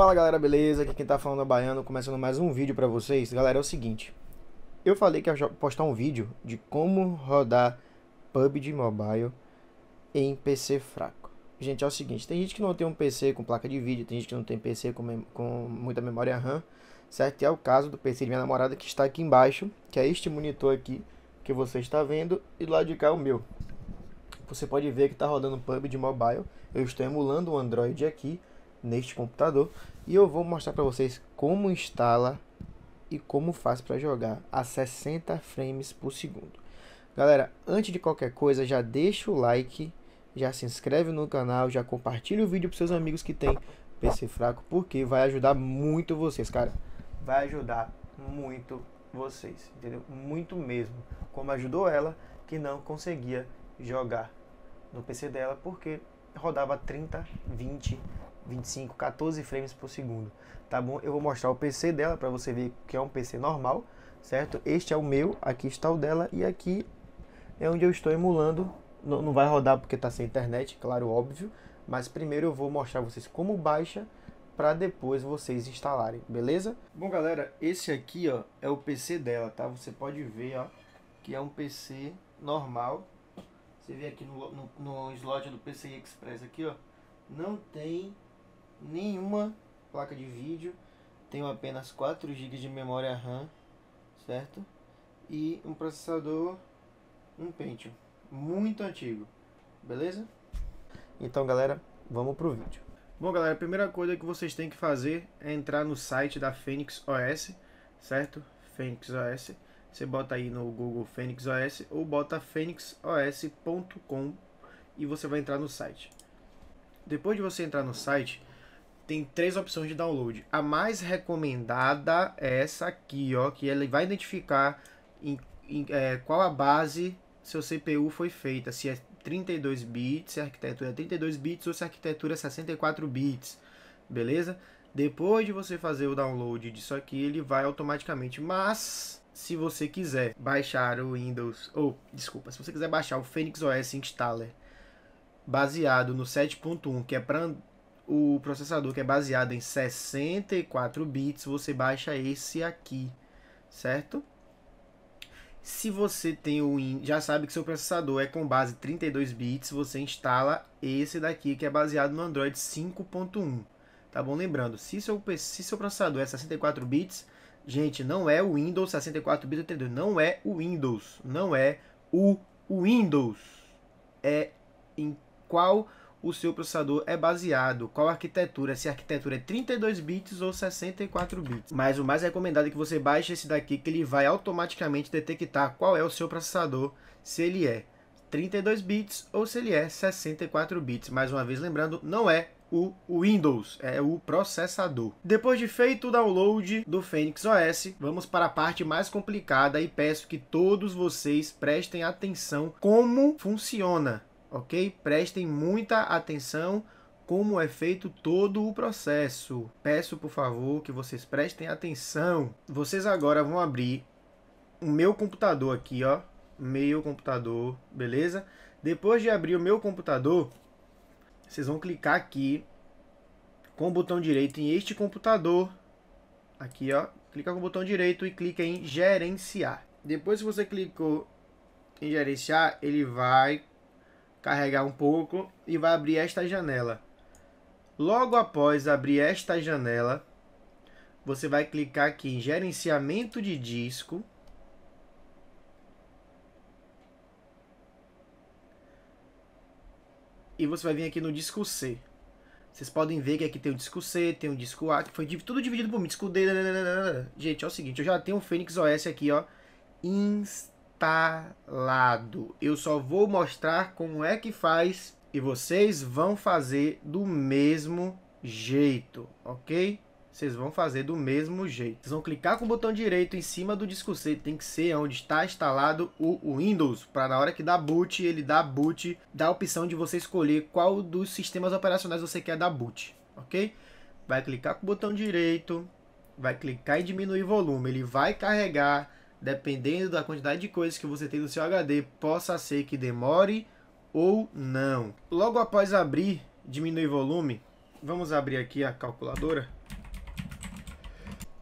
Fala galera, beleza? Aqui quem tá falando é Baiano, começando mais um vídeo para vocês. Galera, é o seguinte, eu falei que ia postar um vídeo de como rodar PUBG Mobile em PC fraco. Gente, é o seguinte, tem gente que não tem um PC com placa de vídeo, tem gente que não tem PC com, com muita memória RAM, certo? é o caso do PC de minha namorada que está aqui embaixo, que é este monitor aqui que você está vendo, e do lado de cá é o meu. Você pode ver que está rodando PUBG Mobile, eu estou emulando o Android aqui, neste computador e eu vou mostrar para vocês como instala e como faz para jogar a 60 frames por segundo. Galera, antes de qualquer coisa, já deixa o like, já se inscreve no canal, já compartilha o vídeo para seus amigos que têm PC fraco, porque vai ajudar muito vocês, cara. Vai ajudar muito vocês, entendeu? Muito mesmo. Como ajudou ela que não conseguia jogar no PC dela porque rodava 30, 20 25, 14 frames por segundo, tá bom? Eu vou mostrar o PC dela para você ver que é um PC normal, certo? Este é o meu, aqui está o dela e aqui é onde eu estou emulando. Não, não vai rodar porque está sem internet, claro, óbvio. Mas primeiro eu vou mostrar vocês como baixa para depois vocês instalarem, beleza? Bom, galera, esse aqui ó, é o PC dela, tá? Você pode ver ó, que é um PC normal. Você vê aqui no, no, no slot do PCI Express aqui, ó, não tem nenhuma placa de vídeo, tenho apenas 4 GB de memória RAM, certo? E um processador, um Pentium, muito antigo, beleza? Então galera, vamos pro vídeo. Bom galera, a primeira coisa que vocês têm que fazer é entrar no site da Phoenix OS, certo? Phoenix OS, você bota aí no Google Phoenix OS ou bota phoenixos.com e você vai entrar no site. Depois de você entrar no site, tem três opções de download. A mais recomendada é essa aqui, ó, que ele vai identificar em, em, é, qual a base seu CPU foi feita, se é 32 bits, se a arquitetura é 32 bits ou se a arquitetura é 64 bits, beleza? Depois de você fazer o download disso aqui, ele vai automaticamente, mas se você quiser baixar o Windows, ou desculpa, se você quiser baixar o Phoenix OS Installer baseado no 7.1, que é para o processador que é baseado em 64 bits, você baixa esse aqui, certo? Se você tem o Win, já sabe que seu processador é com base 32 bits, você instala esse daqui que é baseado no Android 5.1. Tá bom? Lembrando, se seu, se seu processador é 64 bits, gente, não é o Windows 64 bits não é o Windows, não é o Windows. É em qual o seu processador é baseado, qual arquitetura, se a arquitetura é 32 bits ou 64 bits. Mas o mais recomendado é que você baixe esse daqui, que ele vai automaticamente detectar qual é o seu processador, se ele é 32 bits ou se ele é 64 bits. Mais uma vez lembrando, não é o Windows, é o processador. Depois de feito o download do Phoenix OS, vamos para a parte mais complicada e peço que todos vocês prestem atenção como funciona ok? Prestem muita atenção como é feito todo o processo. Peço, por favor, que vocês prestem atenção. Vocês agora vão abrir o meu computador aqui, ó. Meu computador, beleza? Depois de abrir o meu computador, vocês vão clicar aqui com o botão direito em este computador. Aqui, ó. Clica com o botão direito e clica em gerenciar. Depois que você clicou em gerenciar, ele vai carregar um pouco e vai abrir esta janela. Logo após abrir esta janela, você vai clicar aqui em gerenciamento de disco. E você vai vir aqui no disco C. Vocês podem ver que aqui tem o disco C, tem o disco A, que foi tudo dividido por mim. Disco D. Gente, é o seguinte, eu já tenho o Fênix OS aqui, ó, instalado instalado. Eu só vou mostrar como é que faz e vocês vão fazer do mesmo jeito, ok? Vocês vão fazer do mesmo jeito. Vocês vão clicar com o botão direito em cima do disco C, tem que ser onde está instalado o Windows, para na hora que dá boot, ele dá boot, dá a opção de você escolher qual dos sistemas operacionais você quer dar boot, ok? Vai clicar com o botão direito, vai clicar em diminuir volume, ele vai carregar dependendo da quantidade de coisas que você tem no seu HD, possa ser que demore ou não. Logo após abrir, diminuir volume, vamos abrir aqui a calculadora.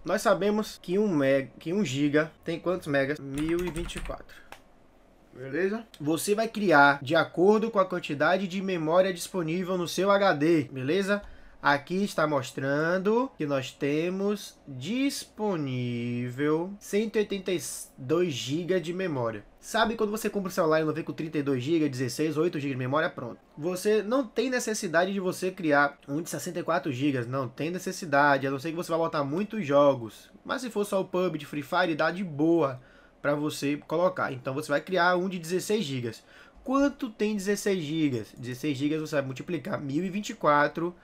Nós sabemos que 1 um que 1 um giga tem quantos megas? 1024. Beleza? Você vai criar de acordo com a quantidade de memória disponível no seu HD, beleza? Aqui está mostrando que nós temos disponível 182 GB de memória. Sabe quando você compra o um celular e não vem com 32 GB, 16, 8 GB de memória? Pronto. Você não tem necessidade de você criar um de 64 GB, não tem necessidade, a não ser que você vá botar muitos jogos. Mas se for só o PUB de Free Fire, dá de boa para você colocar. Então você vai criar um de 16 GB. Quanto tem 16 GB? 16 GB você vai multiplicar 1024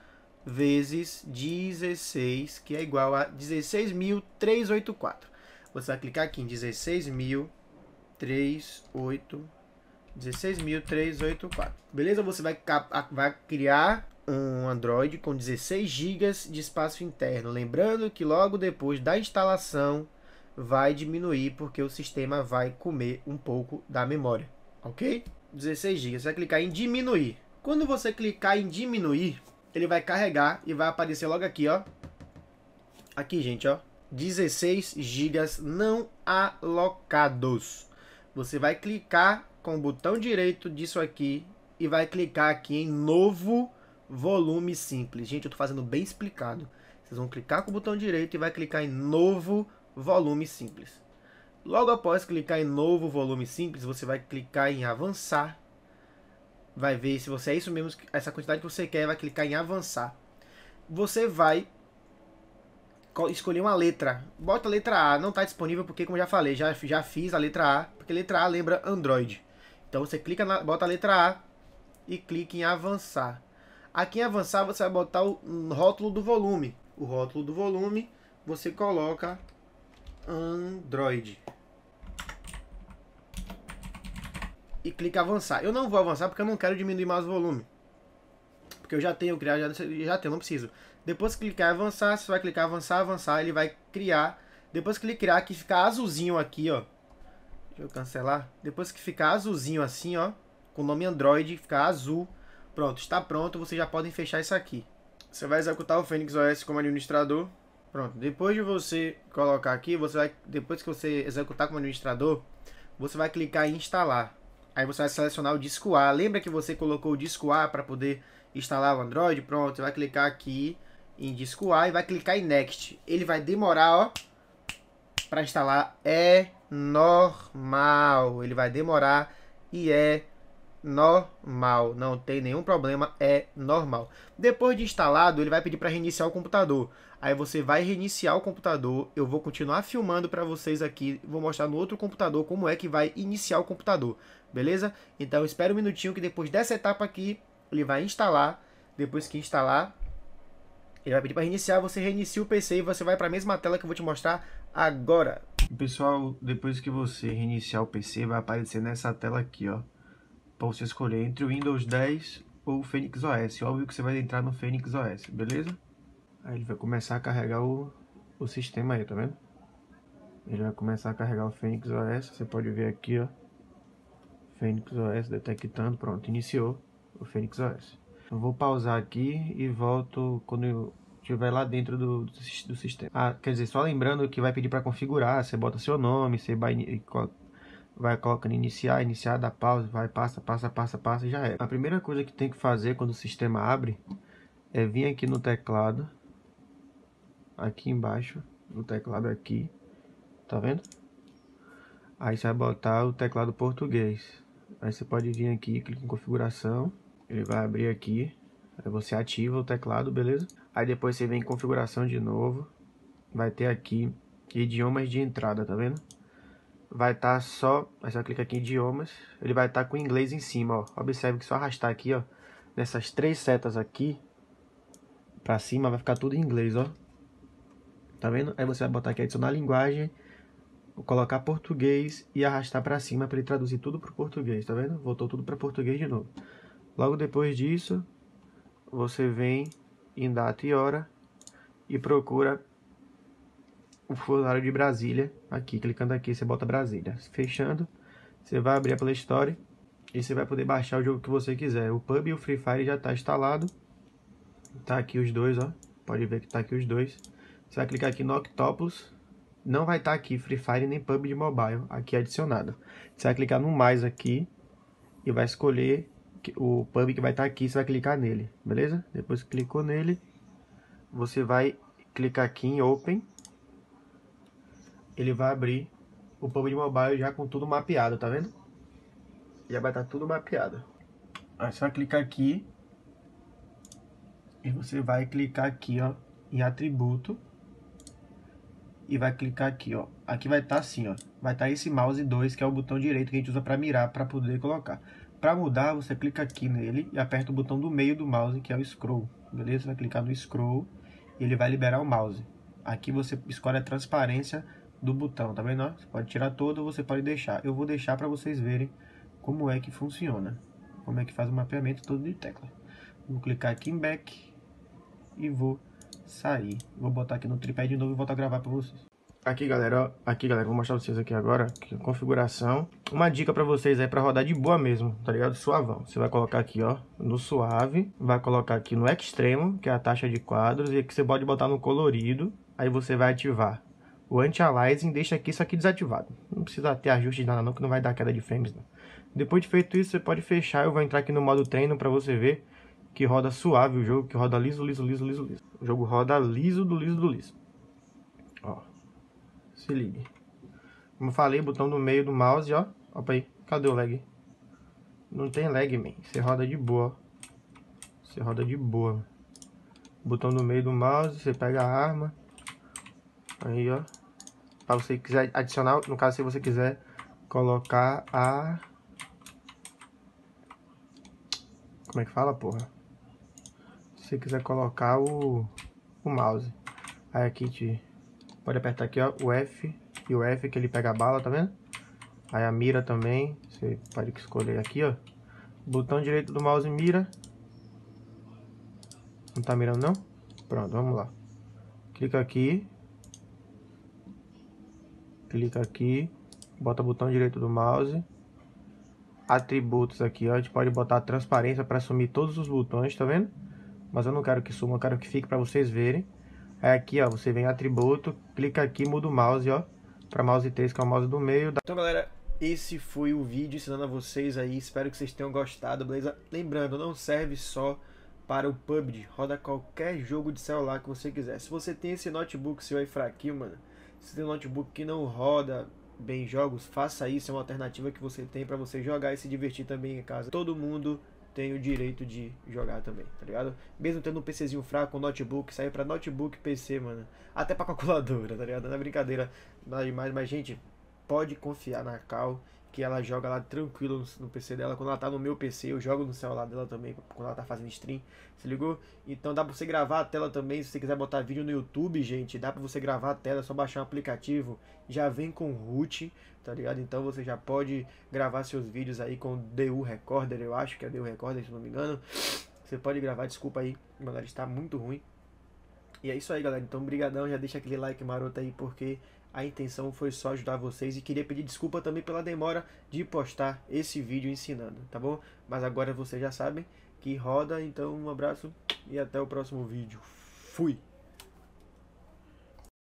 vezes 16, que é igual a 16.384. Você vai clicar aqui em 16.384. 16.384. Beleza? Você vai, vai criar um Android com 16 GB de espaço interno. Lembrando que logo depois da instalação vai diminuir porque o sistema vai comer um pouco da memória, ok? 16 GB. Você vai clicar em diminuir. Quando você clicar em diminuir, ele vai carregar e vai aparecer logo aqui, ó. Aqui, gente, ó. 16 GB não alocados. Você vai clicar com o botão direito disso aqui e vai clicar aqui em novo volume simples. Gente, eu tô fazendo bem explicado. Vocês vão clicar com o botão direito e vai clicar em novo volume simples. Logo após clicar em novo volume simples, você vai clicar em avançar vai ver se você é isso mesmo, essa quantidade que você quer, vai clicar em avançar. Você vai escolher uma letra. Bota a letra A, não está disponível porque, como já falei, já, já fiz a letra A, porque a letra A lembra Android. Então você clica na, bota a letra A e clica em avançar. Aqui em avançar você vai botar o rótulo do volume. O rótulo do volume você coloca Android. e clica avançar. Eu não vou avançar porque eu não quero diminuir mais o volume. Porque eu já tenho criado, já, já tenho, não preciso. Depois que clicar em avançar, você vai clicar avançar, avançar, ele vai criar. Depois que ele criar, que ficar azulzinho aqui, ó. Deixa eu cancelar. Depois que ficar azulzinho assim, ó. Com o nome Android, ficar azul. Pronto, está pronto, vocês já podem fechar isso aqui. Você vai executar o Fênix OS como administrador. Pronto, depois de você colocar aqui, você vai, depois que você executar como administrador, você vai clicar em instalar. Aí você vai selecionar o disco A. Lembra que você colocou o disco A para poder instalar o Android? Pronto, Você vai clicar aqui em disco A e vai clicar em Next. Ele vai demorar, ó, para instalar. É normal. Ele vai demorar e é normal normal, não tem nenhum problema, é normal. Depois de instalado, ele vai pedir para reiniciar o computador. Aí você vai reiniciar o computador, eu vou continuar filmando para vocês aqui, vou mostrar no outro computador como é que vai iniciar o computador, beleza? Então espera um minutinho que depois dessa etapa aqui, ele vai instalar, depois que instalar, ele vai pedir para reiniciar, você reinicia o PC e você vai para a mesma tela que eu vou te mostrar agora. Pessoal, depois que você reiniciar o PC, vai aparecer nessa tela aqui, ó para você escolher entre o Windows 10 ou o Fenix OS. Óbvio que você vai entrar no Fenix OS, beleza? Aí ele vai começar a carregar o, o sistema aí, tá vendo? Ele vai começar a carregar o Fenix OS, você pode ver aqui, ó. Fenix OS detectando, pronto, iniciou o Fenix OS. Eu vou pausar aqui e volto quando eu estiver lá dentro do, do, do sistema. Ah, quer dizer, só lembrando que vai pedir para configurar, você bota seu nome, você vai vai colocando iniciar, iniciar, dá pausa, vai, passa, passa, passa, passa e já é. A primeira coisa que tem que fazer quando o sistema abre é vir aqui no teclado, aqui embaixo, no teclado aqui, tá vendo? Aí você vai botar o teclado português. Aí você pode vir aqui, clica em configuração, ele vai abrir aqui, aí você ativa o teclado, beleza? Aí depois você vem em configuração de novo, vai ter aqui idiomas de entrada, tá vendo? vai estar tá só, é só clicar aqui em idiomas, ele vai estar tá com inglês em cima, ó. Observe que só arrastar aqui, ó, nessas três setas aqui para cima vai ficar tudo em inglês, ó. Tá vendo? Aí você vai botar aqui adicionar linguagem, colocar português e arrastar para cima para ele traduzir tudo para português, tá vendo? Voltou tudo para português de novo. Logo depois disso, você vem em data e hora e procura o formulário de Brasília aqui. Clicando aqui, você bota Brasília. Fechando, você vai abrir a Play Store e você vai poder baixar o jogo que você quiser. O PUB e o Free Fire já está instalado. Tá aqui os dois, ó. Pode ver que tá aqui os dois. Você vai clicar aqui no Octopus. Não vai estar tá aqui Free Fire nem PUB de Mobile aqui é adicionado. Você vai clicar no mais aqui e vai escolher o pub que vai estar tá aqui, você vai clicar nele, beleza? Depois que clicou nele, você vai clicar aqui em Open ele vai abrir o PUBG Mobile já com tudo mapeado, tá vendo? Já vai estar tá tudo mapeado. Aí você vai clicar aqui e você vai clicar aqui, ó, em atributo e vai clicar aqui, ó. Aqui vai estar tá assim, ó. Vai estar tá esse mouse 2, que é o botão direito que a gente usa para mirar, para poder colocar. Para mudar, você clica aqui nele e aperta o botão do meio do mouse, que é o scroll, beleza? Você vai clicar no scroll e ele vai liberar o mouse. Aqui você escolhe a transparência do botão, tá vendo? Você pode tirar todo ou você pode deixar. Eu vou deixar para vocês verem como é que funciona, como é que faz o mapeamento todo de tecla. Vou clicar aqui em back e vou sair. Vou botar aqui no tripé de novo e volto a gravar para vocês. Aqui galera, ó, aqui galera, vou mostrar pra vocês aqui agora, aqui, configuração. Uma dica pra vocês aí é pra rodar de boa mesmo, tá ligado? Suavão. Você vai colocar aqui, ó, no suave, vai colocar aqui no extremo, que é a taxa de quadros, e aqui você pode botar no colorido, aí você vai ativar o anti-aliasing deixa aqui isso aqui desativado. Não precisa ter ajuste de nada não, que não vai dar queda de frames não. Depois de feito isso, você pode fechar. Eu vou entrar aqui no modo treino para você ver que roda suave o jogo, que roda liso, liso, liso, liso, liso. O jogo roda liso do liso do liso. Ó, se ligue. Como eu falei, botão no meio do mouse, ó. Opa aí, cadê o lag? Não tem lag, man. Você roda de boa, Você roda de boa. Botão no meio do mouse, você pega a arma. Aí, ó para você quiser adicionar, no caso se você quiser colocar a Como é que fala, porra? Se você quiser colocar o, o mouse. Aí aqui te pode apertar aqui, ó, o F e o F que ele pega a bala, tá vendo? Aí a mira também, você pode escolher aqui, ó. Botão direito do mouse mira. Não tá mirando não? Pronto, vamos lá. Clica aqui, clica aqui, bota o botão direito do mouse, atributos aqui, ó, a gente pode botar transparência para sumir todos os botões, tá vendo? Mas eu não quero que suma, eu quero que fique para vocês verem. É aqui, ó, você vem em atributo, clica aqui, muda o mouse, ó, para mouse 3, que é o mouse do meio. Da... Então, galera, esse foi o vídeo ensinando a vocês aí, espero que vocês tenham gostado, beleza? Lembrando, não serve só para o PUBG, roda qualquer jogo de celular que você quiser. Se você tem esse notebook seu aí fraquinho, mano, se tem um notebook que não roda bem jogos, faça isso, é uma alternativa que você tem para você jogar e se divertir também em casa. Todo mundo tem o direito de jogar também, tá ligado? Mesmo tendo um PCzinho fraco, um notebook, sair para notebook, PC, mano. Até para calculadora, tá ligado? Não é brincadeira, nada demais, mas gente, pode confiar na Cal que ela joga lá tranquilo no, PC dela. Quando ela tá no meu PC, eu jogo no celular dela também, quando ela tá fazendo stream, se ligou? Então dá pra você gravar a tela também, se você quiser botar vídeo no YouTube, gente, dá pra você gravar a tela, é só baixar um aplicativo, já vem com root, tá ligado? Então você já pode gravar seus vídeos aí com DU Recorder, eu acho que é DU Recorder, se não me engano. Você pode gravar, desculpa aí, galera está muito ruim. E é isso aí, galera. Então, brigadão, já deixa aquele like maroto aí, porque a intenção foi só ajudar vocês e queria pedir desculpa também pela demora de postar esse vídeo ensinando, tá bom? Mas agora vocês já sabem que roda, então um abraço e até o próximo vídeo. Fui!